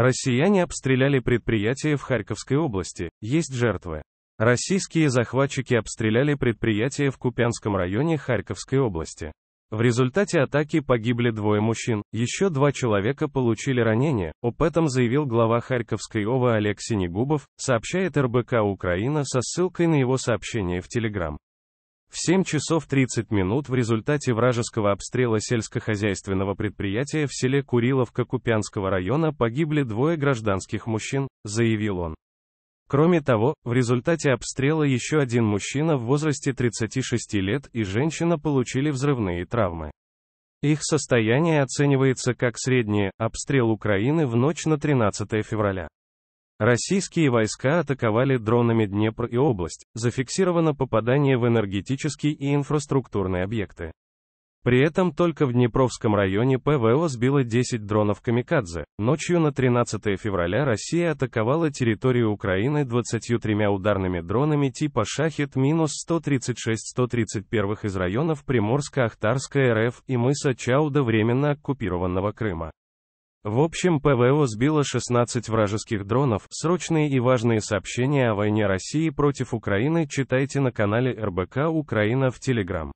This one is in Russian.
Россияне обстреляли предприятие в Харьковской области, есть жертвы. Российские захватчики обстреляли предприятие в Купянском районе Харьковской области. В результате атаки погибли двое мужчин, еще два человека получили ранения, об этом заявил глава Харьковской ОВА Олег Синегубов, сообщает РБК Украина со ссылкой на его сообщение в Телеграм. В 7 часов 30 минут в результате вражеского обстрела сельскохозяйственного предприятия в селе Куриловка Купянского района погибли двое гражданских мужчин, заявил он. Кроме того, в результате обстрела еще один мужчина в возрасте 36 лет и женщина получили взрывные травмы. Их состояние оценивается как среднее, обстрел Украины в ночь на 13 февраля. Российские войска атаковали дронами Днепр и область, зафиксировано попадание в энергетические и инфраструктурные объекты. При этом только в Днепровском районе ПВО сбило 10 дронов «Камикадзе». Ночью на 13 февраля Россия атаковала территорию Украины 23 ударными дронами типа «Шахет-136-131» из районов Приморско-Ахтарска РФ и мыса Чауда временно оккупированного Крыма. В общем, ПВО сбило 16 вражеских дронов. Срочные и важные сообщения о войне России против Украины читайте на канале РБК Украина в Телеграм.